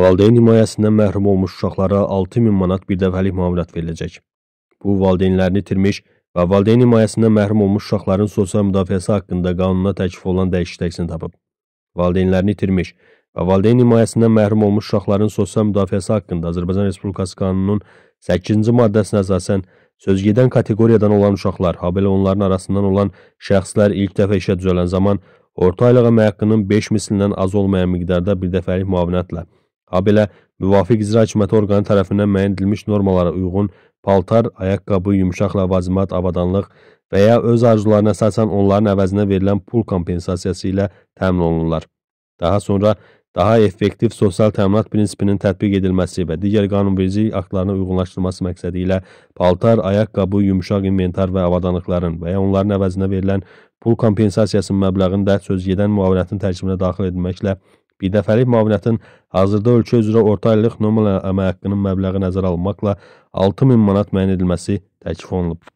Valideyn himayəsindən məhrum olmuş uşaqlara 6000 manat birdəfəlik müavinət veriləcək. Bu valideynlərini itirmiş və valideyn himayəsindən məhrum olmuş uşaqların sosial müdafiəsi haqqında qanuna təklif olan dəyiş təksini tapıb. Valideynlərini itirmiş və valideyn himayəsindən məhrum olmuş uşaqların sosial müdafiəsi haqqında Azərbaycan Respublikası qanununun 8-ci maddəsinə əsasən söz gedən kateqoriyadan olan uşaqlar, habelə onların arasından olan şəxslər ilk dəfə işə düzələn zaman orta aylığa məhəqqinin 5 mislindən az olmayan miqdarda birdəfəlik müavinətlə habelə müvafiq icra hakimiyyəti orqanı tərəfindən müəyyən edilmiş normalara uyğun paltar, ayaqqabı, yumşaq ləvazimat, avadanlıq və ya öz arzularına əsasən onların əvəzinə verilən pul kompensasiyası ilə təmin olunurlar. Daha sonra daha effektiv sosial təminat prinsipinin tətbiq edilməsi və digər qanunverici aktlarına uyğunlaşdırılması məqsədi ilə paltar, ayaqqabı, yumşaq inventar və avadanlıqların və ya onların əvəzinə verilən pul kompensasiyasının məbləğini də sözgedən müavinətin tərkibinə daxil edilməklə Birdəfəlik müavinətin hazırda ölkə üzrə orta aylıq nominal əmək haqqının məbləği nəzərə alınmaqla 6000 manat müəyyən edilməsi təklif olunub.